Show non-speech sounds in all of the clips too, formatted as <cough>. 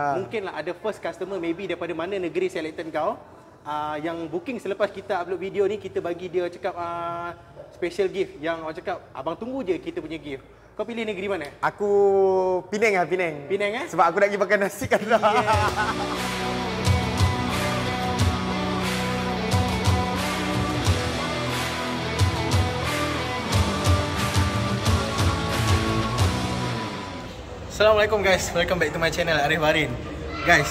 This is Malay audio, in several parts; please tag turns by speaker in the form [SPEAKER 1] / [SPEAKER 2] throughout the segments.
[SPEAKER 1] ha. mungkinlah ada first customer maybe daripada mana negeri selected kau uh, yang booking selepas kita upload video ni kita bagi dia cakap uh, special gift yang orang cakap abang tunggu je kita punya gift kau pilih negeri mana
[SPEAKER 2] aku Penang lah Penang Penang eh sebab aku nak pergi makan nasi kan yeah. <laughs>
[SPEAKER 1] Assalamualaikum guys. Welcome back to my channel Arif Barin. Guys,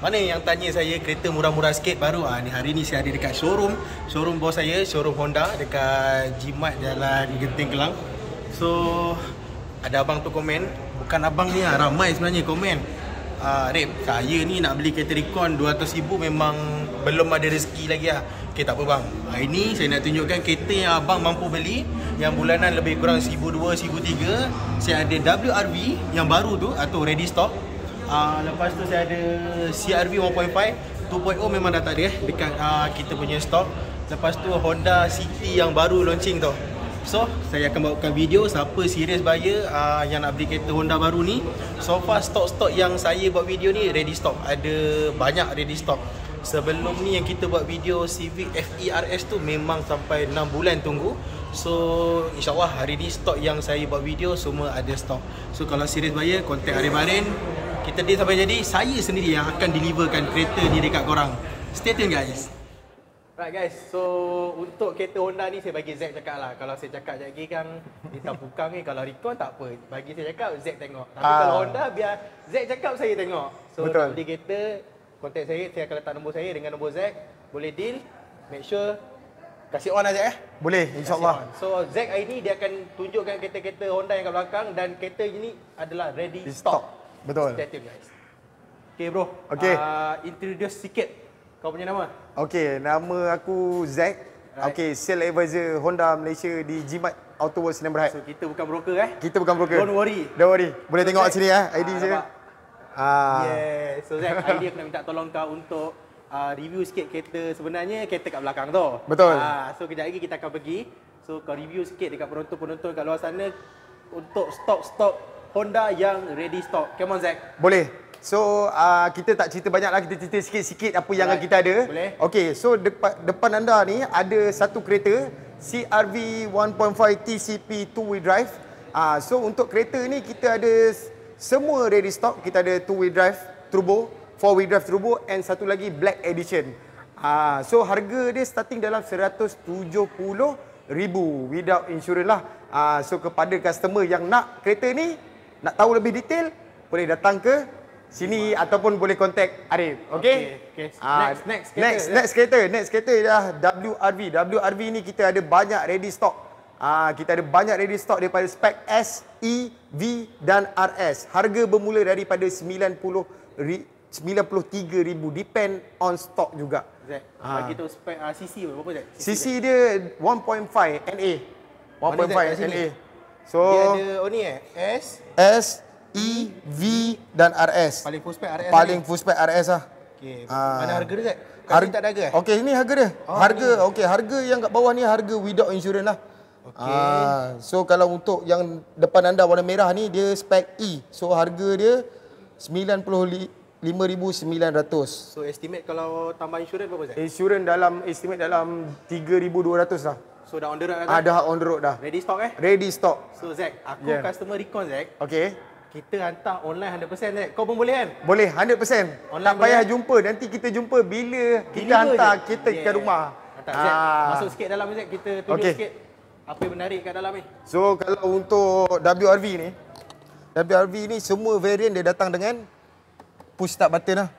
[SPEAKER 1] mana yang tanya saya kereta murah-murah sikit baru? ha, ni hari ni saya ada dekat showroom, showroom bos saya, showroom Honda dekat Jimat Jalan Genting Kelang. So, ada abang tu komen, bukan abang ni ah, ramai sebenarnya komen. Ah, Arif, saya ni nak beli kereta Recon 200,000 memang belum ada rezeki lagi lah Okay tak apa bang Hari ni saya nak tunjukkan kereta yang abang mampu beli Yang bulanan lebih kurang RM1,200, RM1,300 Saya ada WRV yang baru tu atau ready stock uh, Lepas tu saya ada CRV 1.5 2.0 memang dah takde ada eh dekat uh, kita punya stock Lepas tu Honda City yang baru launching tu So, saya akan bawakan video siapa serius buyer uh, yang nak beli kereta Honda baru ni. So far stok-stok yang saya buat video ni ready stock. Ada banyak ready stock. Sebelum ni yang kita buat video Civic FERS tu memang sampai 6 bulan tunggu. So insya Allah hari ni stok yang saya buat video semua ada stok. So kalau serius buyer contact hari Marin kita dia sampai jadi saya sendiri yang akan deliverkan kereta ni dekat korang. Stay tuned guys. Right guys, so untuk kereta Honda ni saya bagi Zack cakap lah Kalau saya cakap sekejap eh, lagi kan, dia tak pukang ni Kalau Recon tak apa, bagi saya cakap Zack tengok Tapi ah. kalau Honda biar Zack cakap saya tengok So Betul. nak beli kereta, Contact saya, saya akan letak nombor saya dengan nombor Zack. Boleh deal. Make sure kasih on Zack eh.
[SPEAKER 2] Boleh, insyaallah. allah
[SPEAKER 1] So Zack ID dia akan tunjukkan kereta-kereta Honda yang kat belakang dan kereta ini adalah ready stock. stock. Betul. Stay tuned guys.
[SPEAKER 2] Okay bro. Okay. Uh,
[SPEAKER 1] introduce sikit kau punya nama.
[SPEAKER 2] Okay, nama aku Zack. Right. Okay, sales advisor Honda Malaysia di Jimat Auto World Sdn Bhd. So kita bukan broker eh? Kita bukan broker. Don't worry. Don't worry. Boleh so, tengok sini eh ID ah, saya. Ah, Ah. Yes.
[SPEAKER 1] So Zack, idea aku nak minta tolong kau untuk uh, review sikit kereta sebenarnya kereta kat belakang tu. Betul. Uh, so kejap lagi kita akan pergi. So kau review sikit dekat penonton-penonton kat luar sana untuk stok-stok Honda yang ready stock. Come on Zach. Boleh. So
[SPEAKER 2] uh, kita tak cerita banyak lah Kita cerita sikit-sikit apa yang Alright. kita ada Boleh Okay so dep- depan anda ni Ada satu kereta CRV 1.5 TCP 2 wheel drive uh, So untuk kereta ni kita ada semua ready stock kita ada two wheel drive turbo four wheel drive turbo and satu lagi black edition ah uh, so harga dia starting dalam 170000 without insurance lah ah uh, so kepada customer yang nak kereta ni nak tahu lebih detail boleh datang ke sini Bima. ataupun boleh contact Arif okey
[SPEAKER 1] okey okay. uh, ah, next next kereta next next
[SPEAKER 2] kereta next kereta dah WRV WRV ni kita ada banyak ready stock Ah kita ada banyak ready stock daripada spek S, E, V dan RS. Harga bermula daripada 90 93000 depend on stock juga.
[SPEAKER 1] Zack. Ah. Bagi tu spek uh, ah, CC berapa Zack?
[SPEAKER 2] CC, CC dia 1.5 NA. 1.5 NA. So dia ada
[SPEAKER 1] oh ni eh S,
[SPEAKER 2] S, E, V dan RS. Paling full spek RS. Paling full spek RS lah. Okey. Ah. Mana harga dia Zack? Harga tak ada ke? Eh? Okey, ini harga dia. Oh, harga okey, harga yang kat bawah ni harga without insurance lah. Okay. Aa, ah, so kalau untuk yang depan anda warna merah ni dia spek E. So harga dia 95900. So
[SPEAKER 1] estimate kalau tambah insurans berapa Zain? Insurans dalam estimate
[SPEAKER 2] dalam 3200 lah.
[SPEAKER 1] So dah on the road lah. Ada ah, kan? on the road dah. Ready stock eh? Ready stock. So Zack, aku yeah. customer recon Zack. Okay. Kita hantar online 100% Zack. Kau pun boleh kan?
[SPEAKER 2] Boleh 100%. Online tak boleh. Eh? jumpa. Nanti kita jumpa bila kita hantar je. kita yeah. ke rumah. ah. Masuk sikit
[SPEAKER 1] dalam Zack. Kita tunjuk okay. sikit apa yang menarik kat dalam ni?
[SPEAKER 2] So kalau untuk WRV ni, WRV ni semua varian dia datang dengan push start button lah.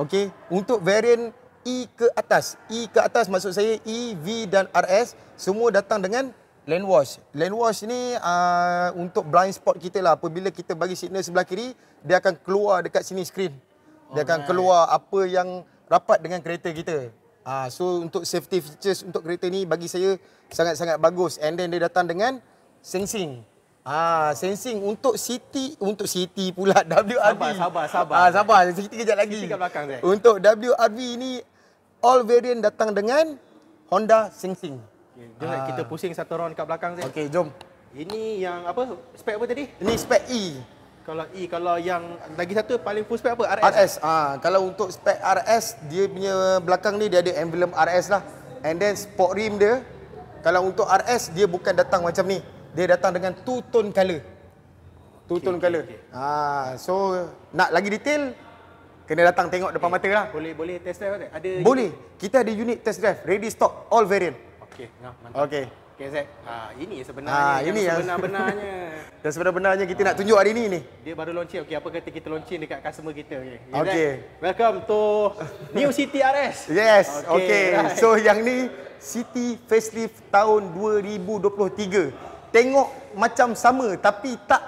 [SPEAKER 2] Okey, untuk varian E ke atas, E ke atas maksud saya E, V dan RS semua datang dengan lane wash. Lane wash ni uh, untuk blind spot kita lah. Apabila kita bagi signal sebelah kiri, dia akan keluar dekat sini screen. Dia akan keluar apa yang rapat dengan kereta kita. Ah, so untuk safety features untuk kereta ni bagi saya sangat-sangat bagus. And then dia datang dengan sensing. Ah, sensing untuk city untuk city pula <laughs> WRV. Sabar, sabar, sabar. Ah, sabar. Kita kejap lagi. Kita belakang saya. Untuk WRV ni all variant datang dengan Honda Sensing. Okay, jom ah. kita
[SPEAKER 1] pusing satu round kat belakang saya. Okey, jom. Ini yang apa? Spek apa tadi?
[SPEAKER 2] Ini spek E.
[SPEAKER 1] Kalau E kalau yang
[SPEAKER 2] lagi satu paling full spec apa? RS. RS. Ah, kalau untuk spec RS dia punya belakang ni dia ada emblem RS lah. And then sport rim dia kalau untuk RS dia bukan datang macam ni. Dia datang dengan two tone color. Two tone okay, color. Okay. Ah, so nak lagi detail kena datang tengok depan okay. mata lah.
[SPEAKER 1] Boleh boleh test drive Ada Boleh.
[SPEAKER 2] Unit? Kita ada unit test drive ready stock all variant. Okay. nah, mantap.
[SPEAKER 1] Okay, Ah ha, ini sebenarnya. ha, ini yang sebenar-benarnya.
[SPEAKER 2] Dan <laughs> sebenar-benarnya kita ha. nak tunjuk hari ini ni.
[SPEAKER 1] Dia baru launching. Okay, apa kata kita launching dekat customer kita ni. Ya, okey. Okay. Welcome to New City RS.
[SPEAKER 2] <laughs> Yes. Okey. Okay. Right. So yang ni City facelift tahun 2023. Tengok macam sama tapi tak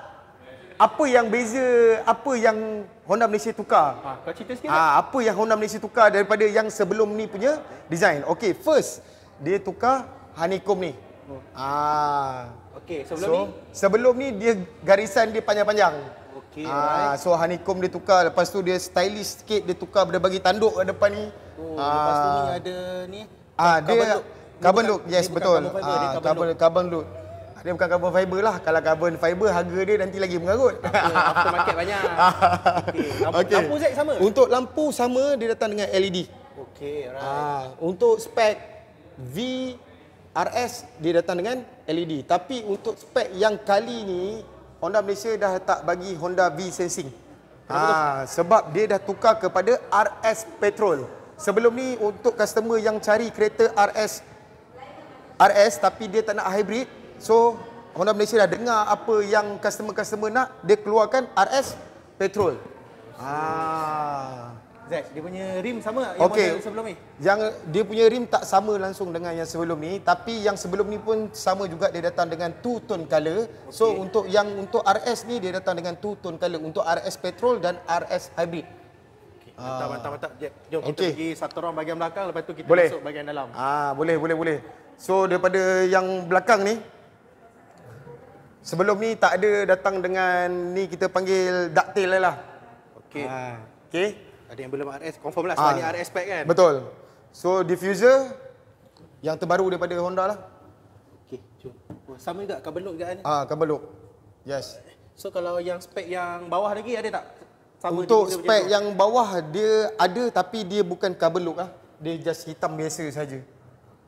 [SPEAKER 2] apa yang beza apa yang Honda Malaysia tukar? Ha, kau cerita sikit. Ah, ha, apa yang Honda Malaysia tukar daripada yang sebelum ni punya design. Okay, first dia tukar honeycomb ni. Oh. Ah.
[SPEAKER 1] Okey, sebelum so, ni
[SPEAKER 2] sebelum ni dia garisan dia panjang-panjang. Okey. Ah, right. so honeycomb dia tukar lepas tu dia stylish sikit dia tukar dia bagi tanduk kat depan ni. Oh, ah. lepas tu ni ada ni. Ah, carbon dia carbon look. Yes, dia betul. ah, dia carbon carbon, carbon look. Ah, dia bukan carbon fiber lah. Kalau carbon fiber, harga dia nanti lagi mengarut. Apa, apa market banyak. <laughs> okay. Lampu, okay. lampu Z sama? Untuk lampu sama, dia datang dengan LED. Okay, right. Ah, untuk spek V RS dia datang dengan LED tapi untuk spek yang kali ni Honda Malaysia dah tak bagi Honda V Sensing. Ha, sebab dia dah tukar kepada RS Petrol. Sebelum ni untuk customer yang cari kereta RS RS tapi dia tak nak hybrid, so Honda Malaysia dah dengar apa yang customer-customer nak, dia keluarkan RS Petrol. Ah.
[SPEAKER 1] Zaz, dia punya rim sama yang okay. model sebelum
[SPEAKER 2] ni? Yang dia punya rim tak sama langsung dengan yang sebelum ni, tapi yang sebelum ni pun sama juga dia datang dengan two tone color. Okay. So untuk yang untuk RS ni dia datang dengan two tone color untuk RS petrol dan RS hybrid. Ah. Mantap, mantap, mantap. Jom kita pergi satu orang bahagian belakang lepas tu kita boleh. masuk bahagian dalam. Ah, boleh, boleh, boleh. So daripada yang belakang ni sebelum ni tak ada datang dengan ni kita panggil ductile lah. Okey. Ah. Okey.
[SPEAKER 1] Ada yang belum RS,
[SPEAKER 2] confirm lah ah. sebab ha. RS spec kan? Betul. So, diffuser yang terbaru daripada Honda lah.
[SPEAKER 1] Okay, jom. Oh, sama juga, carbon look juga kan?
[SPEAKER 2] Ah, ha, carbon look. Yes.
[SPEAKER 1] So, kalau yang spek yang bawah lagi ada tak?
[SPEAKER 2] Sama Untuk spek yang bawah dia ada tapi dia bukan carbon look lah. Dia just hitam biasa saja.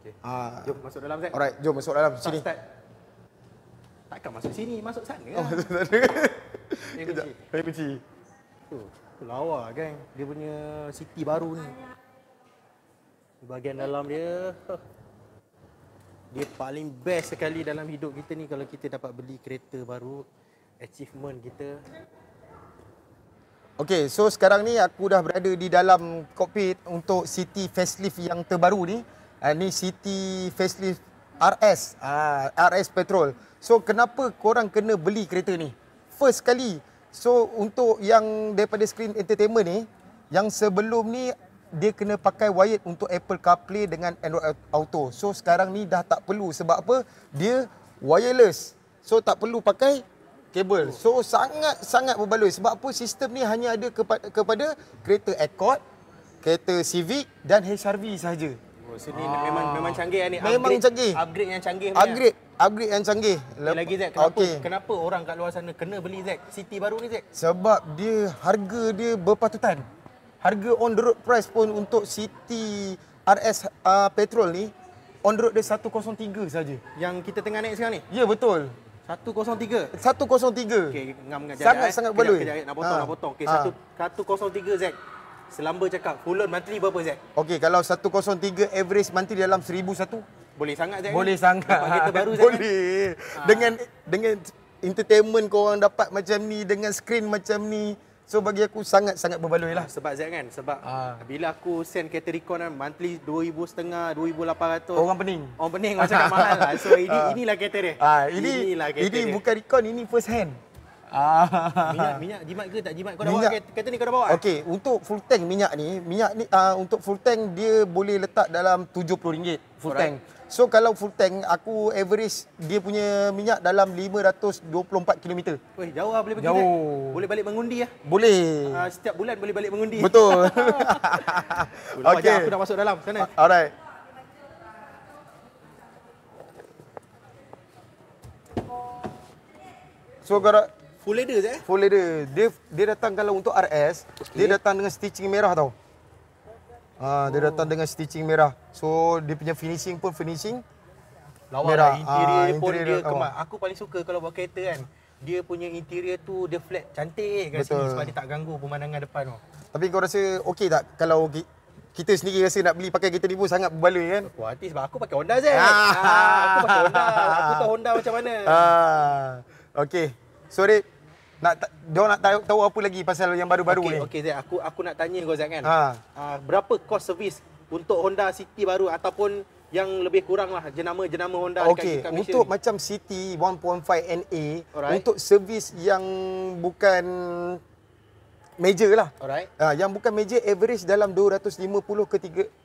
[SPEAKER 2] Okay. Ha. Ah. Jom masuk dalam Zek. Alright, jom masuk dalam. Start, sini. Start. Takkan masuk sini, masuk
[SPEAKER 1] sana. Oh, masuk <laughs> sana.
[SPEAKER 2] Yang kunci. kunci. Lawa
[SPEAKER 1] geng kan? Dia punya city baru ni Bahagian dalam dia Dia paling best sekali dalam hidup kita ni Kalau kita dapat beli kereta
[SPEAKER 2] baru Achievement kita Okay, so sekarang ni aku dah berada di dalam cockpit untuk City Facelift yang terbaru ni. Uh, ni City Facelift RS, uh, ah, RS Petrol. So kenapa korang kena beli kereta ni? First kali, So untuk yang daripada screen entertainment ni yang sebelum ni dia kena pakai wired untuk Apple CarPlay dengan Android Auto. So sekarang ni dah tak perlu sebab apa? Dia wireless. So tak perlu pakai kabel. So sangat-sangat berbaloi sebab apa? Sistem ni hanya ada kepada, kepada kereta Accord, kereta Civic dan HR-V sahaja.
[SPEAKER 1] Oh, sini ah. memang memang canggih lah ni. Memang upgrade, canggih. Upgrade yang canggih. Upgrade.
[SPEAKER 2] Upgrade yang canggih.
[SPEAKER 1] Lep lagi Zek, kenapa, okay. kenapa orang kat luar sana kena beli Zek, city baru ni Zek?
[SPEAKER 2] Sebab dia harga dia berpatutan. Harga on the road price pun untuk city RS uh, ah, petrol ni, on the road dia 103 saja. Yang kita tengah naik sekarang ni? Ya, betul. 103? 103. Okey, ngam-ngam. Sangat-sangat eh. baloi. Kejap, kejap, nak potong, ha. nak potong. Okey,
[SPEAKER 1] ha. 103 Zek selamba cakap full monthly berapa Zek?
[SPEAKER 2] Okey kalau 103 average monthly dalam 1001
[SPEAKER 1] boleh sangat Zek. Boleh sangat. Dapat kereta baru Zek. Kan? Boleh.
[SPEAKER 2] Ha. Dengan dengan entertainment kau orang dapat macam ni dengan screen macam ni. So bagi aku sangat-sangat berbaloi lah. Ah,
[SPEAKER 1] sebab Zek kan? Sebab ha. bila aku send kereta Recon kan monthly 2,500, 2,800. Orang pening. Orang pening. Orang cakap mahal lah. So ini, ha. <laughs> inilah kereta dia. Ha. Ini, inilah kereta ini dia. bukan
[SPEAKER 2] Recon, ini first hand. Ah. minyak minyak jimat ke tak jimat kau dah minyak. bawa kereta ni kau dah bawa okey untuk full tank minyak ni minyak ni uh, untuk full tank dia boleh letak dalam RM70 full Alright. tank so kalau full tank aku average dia punya minyak dalam 524 km
[SPEAKER 1] weh jauh lah boleh pergi jauh. Tank. boleh balik mengundi lah. ah boleh uh, setiap bulan boleh balik mengundi betul
[SPEAKER 2] <laughs> <laughs> okey aku dah masuk dalam sana ah, alright So kalau Full leather je eh? Full leather. Dia dia datang kalau untuk RS, okay. dia datang dengan stitching merah tau. Ha, oh. dia datang dengan stitching merah. So dia punya finishing pun finishing lawa merah. Lah. Interior, ha, interior pun dia ha. kemas.
[SPEAKER 1] Aku paling suka kalau buat kereta
[SPEAKER 2] kan. Dia punya interior
[SPEAKER 1] tu dia flat cantik kat Betul. sebab dia tak ganggu pemandangan depan tu.
[SPEAKER 2] Tapi kau rasa okey tak kalau okay? kita sendiri rasa nak beli pakai kereta ni pun sangat berbaloi kan? Aku hati sebab aku pakai Honda Z. <laughs> Ah. Ah,
[SPEAKER 1] aku pakai Honda. Aku tahu Honda macam mana.
[SPEAKER 2] Ah. Okey. Sorry. Nak dia nak tahu, tahu apa lagi pasal yang baru-baru okay, ni. Okey okey aku
[SPEAKER 1] aku nak tanya kau Zak kan. Ha. Ah, berapa kos servis untuk Honda City baru ataupun yang lebih kurang lah jenama-jenama Honda okay. dekat, dekat untuk ni.
[SPEAKER 2] macam City 1.5 NA Alright. untuk servis yang bukan major lah. Alright. Ha, yang bukan major average dalam 250 ke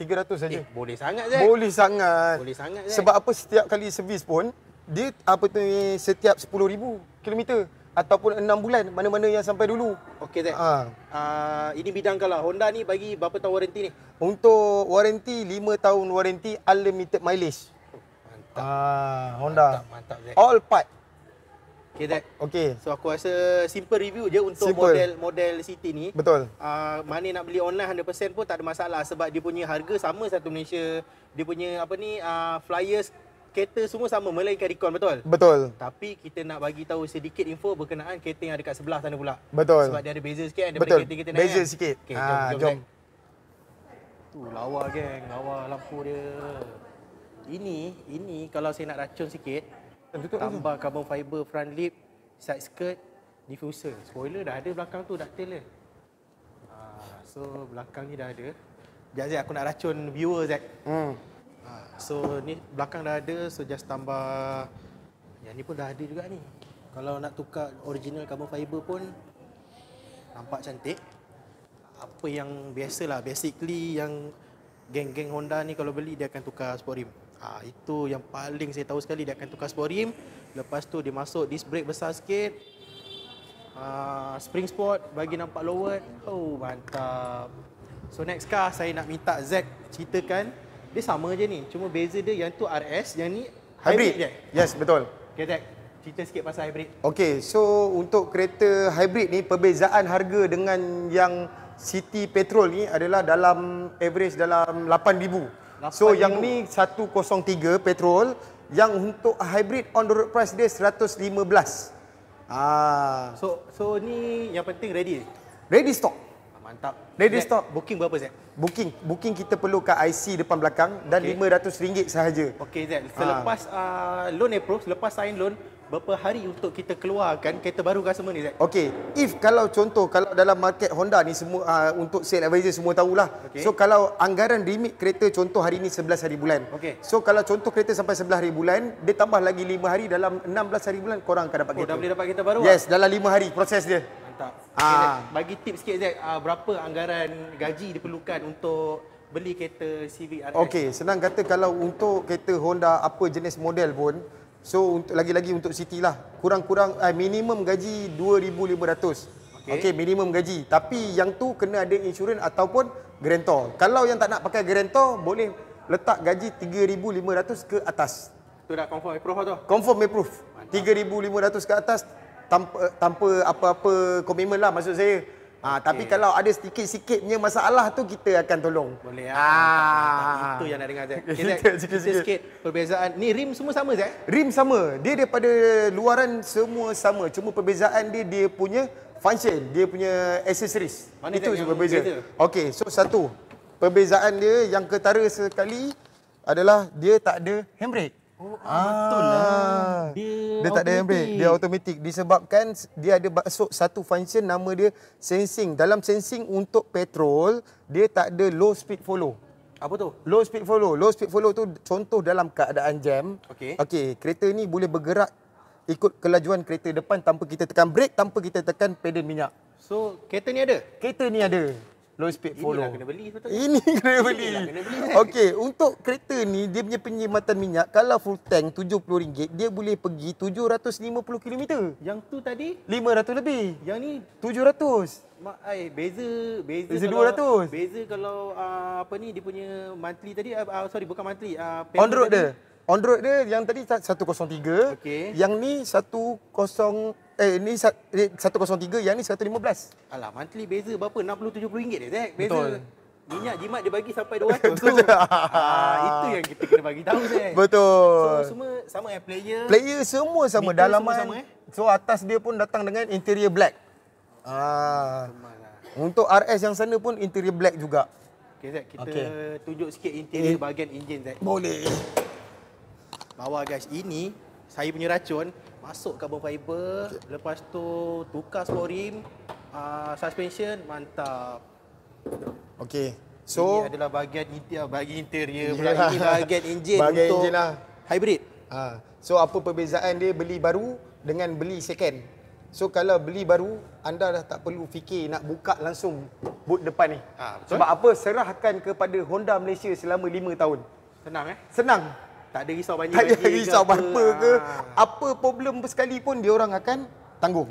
[SPEAKER 2] 300 saja. Eh, boleh sangat Zak. Boleh sangat. Boleh sangat Sebab apa setiap kali servis pun dia apa tu ni setiap 10000 kilometer ataupun enam bulan mana-mana yang sampai dulu. Okey tak? Ha. Uh, ini bidang kalau Honda ni bagi berapa tahun waranti ni? Untuk waranti 5 tahun waranti unlimited mileage. Mantap. Uh, Honda. Mantap, mantap All part. Okey tak? Okey. So aku rasa simple review je untuk simple. model
[SPEAKER 1] model City ni. Betul. Ah mana nak beli online 100% pun tak ada masalah sebab dia punya harga sama satu Malaysia. Dia punya apa ni uh, flyers kereta semua sama melainkan Recon betul? Betul. Tapi kita nak bagi tahu sedikit info berkenaan kereta yang ada kat sebelah sana pula. Betul. Sebab dia ada beza sikit kan daripada kereta-kereta lain. Beza kan? sikit. Okay, ha, ah, jom. jom, jom. Tu lawa geng, lawa lampu dia. Ini, ini kalau saya nak racun sikit. Eh, tambah betul. carbon fiber front lip, side skirt, diffuser. Spoiler dah ada belakang tu, ductile dia. Ha, so belakang ni dah ada. Jazik aku nak racun viewer Zack. Hmm. Ah. So ni belakang dah ada so just tambah yang ni pun dah ada juga ni. Kalau nak tukar original carbon fiber pun nampak cantik. Apa yang biasa lah, basically yang geng-geng Honda ni kalau beli dia akan tukar sport rim. ha, itu yang paling saya tahu sekali dia akan tukar sport rim. Lepas tu dia masuk disc brake besar sikit. Uh, spring sport bagi nampak lower, Oh mantap. So next car saya nak minta Zack ceritakan dia sama je ni cuma beza dia yang tu RS yang ni hybrid, hybrid je. yes betul okay, Zach. cerita sikit pasal hybrid
[SPEAKER 2] Okay, so untuk kereta hybrid ni perbezaan harga dengan yang city petrol ni adalah dalam average dalam 8000 so yang ni 103 petrol yang untuk hybrid on the road price dia 115 ah so so ni yang penting ready ready stock mantap. Ready stop. Booking berapa Zek? Booking booking kita perlukan IC depan belakang dan RM500 okay. sahaja. Okey
[SPEAKER 1] Zek. Ha. Selepas ha. uh, loan approve, selepas sign loan, berapa hari untuk kita keluarkan kereta baru customer ni Zek? Okey.
[SPEAKER 2] If kalau contoh kalau dalam market Honda ni semua uh, untuk sale advisor semua tahulah. Okay. So kalau anggaran limit kereta contoh hari ni 11 hari bulan. Okay. So kalau contoh kereta sampai 11 hari bulan, dia tambah lagi 5 hari dalam 16 hari bulan korang akan dapat oh, kereta. Oh, dah boleh
[SPEAKER 1] dapat kereta baru? Ah? Yes, dalam 5 hari proses dia mantap. Ah. Okay, bagi tips sikit Zack, uh, berapa anggaran gaji diperlukan untuk beli kereta Civic RS? Okey,
[SPEAKER 2] senang kata kalau untuk kereta Honda apa jenis model pun, so untuk lagi-lagi untuk city lah, kurang-kurang uh, minimum gaji 2500. Okey, okay, minimum gaji. Tapi yang tu kena ada insurans ataupun grantor. Kalau yang tak nak pakai grantor, boleh letak gaji 3500 ke atas. Tu dah confirm approve lah tu. Confirm approve. 3500 ke atas tanpa, apa-apa komitmen lah maksud saya. Ha, okay. Tapi kalau ada sedikit-sikit punya masalah tu, kita akan tolong.
[SPEAKER 1] Boleh lah. Ya. Itu yang nak dengar, Zek. Okay, Zek, sikit-sikit <laughs> perbezaan. Ni rim semua sama, Zek?
[SPEAKER 2] Rim sama. Dia daripada luaran semua sama. Cuma perbezaan dia, dia punya function. Dia punya accessories. Mana Itu yang berbeza. Okey, so satu. Perbezaan dia yang ketara sekali adalah dia tak ada handbrake. Oh, ah, ah, betul lah. Dia, dia tak ada handbrake. Dia automatic. Disebabkan dia ada masuk satu function nama dia sensing. Dalam sensing untuk petrol, dia tak ada low speed follow. Apa tu? Low speed follow. Low speed follow tu contoh dalam keadaan jam. Okey. Okey, kereta ni boleh bergerak ikut kelajuan kereta depan tanpa kita tekan brake, tanpa kita tekan pedal minyak. So, kereta ni ada? Kereta ni ada low speed follow. Ini kena beli betul. Ini <laughs> kena beli. Okey, untuk kereta ni dia punya penyimpanan minyak kalau full tank RM70, dia boleh pergi 750 km. Yang tu tadi 500 lebih. Yang ni 700.
[SPEAKER 1] Mak ai eh, beza beza, beza kalau, 200. Beza kalau uh, apa ni dia punya monthly tadi uh, sorry bukan monthly uh, on road dia.
[SPEAKER 2] On road dia yang tadi 103. Okay. Yang ni 10 eh ni 103 yang ni 115.
[SPEAKER 1] Alah monthly beza berapa? 60 70 ringgit dia, Zack. Beza. Betul. Minyak jimat dia bagi sampai 200 tu. <laughs> Ah, itu yang kita kena bagi tahu Zack. Betul. So, semua sama eh player. Player semua sama Meter dalaman. Semua sama, eh?
[SPEAKER 2] So atas dia pun datang dengan interior black. Ah. Lah. Untuk RS yang sana pun interior black juga.
[SPEAKER 1] Okey Zack, kita okay. tunjuk sikit interior In- bahagian enjin Boleh. Bawa guys, ini saya punya racun masuk carbon fiber, okay. lepas tu tukar spare rim, uh, suspension mantap. Okey. So ini adalah bahagian interior, ah, bahagian interior pula yeah. ini bahagian enjin bahagian untuk lah.
[SPEAKER 2] hybrid. Ha. So apa perbezaan dia beli baru dengan beli second? So kalau beli baru, anda dah tak perlu fikir nak buka langsung boot depan ni. Ha, Sebab apa serahkan kepada Honda Malaysia selama 5 tahun. Senang eh? Senang tak ada risau banyak tak ada risau ke apa ke ah. apa problem sekali pun dia orang akan tanggung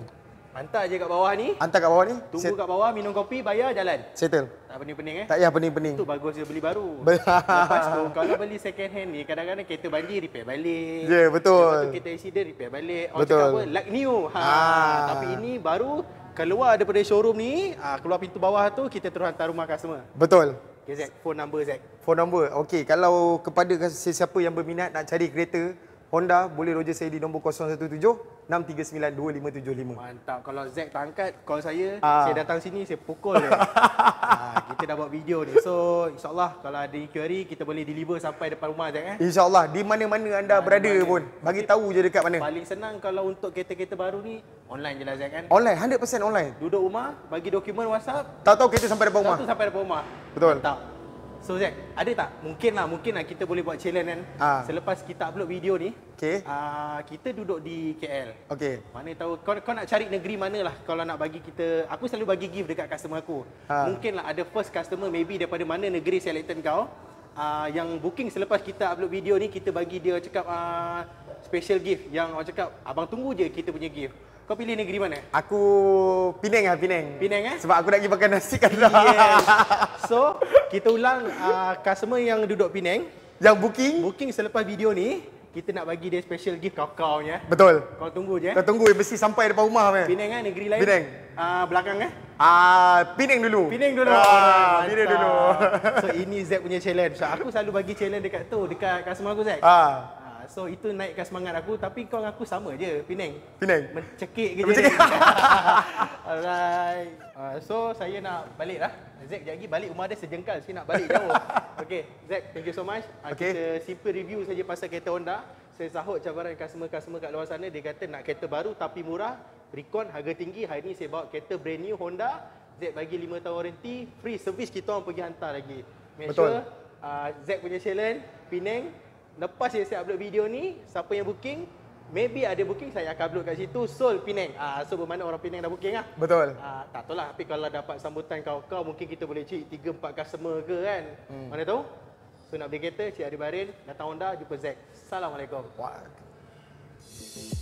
[SPEAKER 1] hantar je kat bawah ni hantar kat bawah ni tunggu Set. kat bawah minum kopi bayar jalan settle tak pening-pening eh tak payah pening-pening tu bagus dia beli baru <laughs> lepas tu kalau beli second hand ni kadang-kadang kereta banjir repair balik ya yeah, betul lepas tu kereta accident repair balik orang betul. cakap apa like new ha. ah. tapi ini baru keluar daripada showroom ni ah, keluar pintu bawah tu kita terus hantar rumah customer betul Okay, Zach. Phone number, Zach.
[SPEAKER 2] Phone number. Okey, kalau kepada sesiapa yang berminat nak cari kereta, Honda boleh roger saya di nombor 017 6392575. Mantap.
[SPEAKER 1] Kalau Zack tangkat, kalau saya, ah. saya datang sini, saya pukul dia. <laughs> ah, kita dah buat video ni. So, insyaAllah kalau ada e inquiry, kita boleh deliver sampai depan rumah Zack. Eh?
[SPEAKER 2] InsyaAllah. Di mana-mana anda mana berada mana. pun. Bagi okay. tahu je dekat mana. Paling senang kalau untuk kereta-kereta baru ni, online je lah Zack kan. Online, 100% online. Duduk rumah, bagi dokumen WhatsApp. Tak tahu kereta sampai depan rumah. Tak tahu sampai depan rumah. Betul.
[SPEAKER 1] Mantap. So Zack, ada tak? Mungkin lah, mungkin lah kita boleh buat challenge kan? Ha. Selepas kita upload video ni, okay. uh, ah, kita duduk di KL. Okay. Mana tahu, kau, kau nak cari negeri mana lah kalau nak bagi kita... Aku selalu bagi gift dekat customer aku. Ha. Mungkin lah ada first customer maybe daripada mana negeri selected kau. Uh, yang booking selepas kita upload video ni, kita bagi dia cakap uh, special gift. Yang orang cakap, abang tunggu je kita punya gift. Kau pilih negeri mana? Aku Penang lah Penang Penang eh? Sebab aku nak pergi makan nasi kan yes. <laughs> So kita ulang uh, customer yang duduk Penang Yang booking Booking selepas video ni kita nak bagi dia special gift kau-kau ni. Eh. Betul. Kau tunggu je. Eh. Kau tunggu,
[SPEAKER 2] mesti sampai depan rumah. Penang kan, eh?
[SPEAKER 1] negeri lain. Penang. Uh, belakang kan? Eh?
[SPEAKER 2] Uh, Penang dulu. Penang dulu. Ah,
[SPEAKER 1] ah Penang dulu. <laughs> So, ini Zed punya challenge. So, aku selalu bagi challenge dekat tu, dekat customer aku, Zed. Ah. Uh. Ah, so itu naikkan semangat aku tapi kau dengan aku sama je Penang Penang mencekik je mencekik <laughs> alright uh, so saya nak balik lah Zack sekejap lagi balik rumah dia sejengkal saya nak balik jauh <laughs> Okay, Zack thank you so much ah, okay. kita simple review saja pasal kereta Honda saya sahut cabaran customer-customer kat luar sana dia kata nak kereta baru tapi murah recon harga tinggi hari ni saya bawa kereta brand new Honda Z bagi 5 tahun warranty free service kita orang pergi hantar lagi make Betul. sure uh, Z punya challenge Penang Lepas saya siap upload video ni, siapa yang booking, maybe ada booking saya akan upload kat situ Seoul Penang. Ah so bermana orang Penang dah booking ah. Betul. Ah tak tolah tapi kalau dapat sambutan kau-kau mungkin kita boleh cari 3 4 customer ke kan. Hmm. Mana tahu? So nak beli kereta, Cik Adi Barin, datang Honda, jumpa Zack. Assalamualaikum. Wah. Thank you.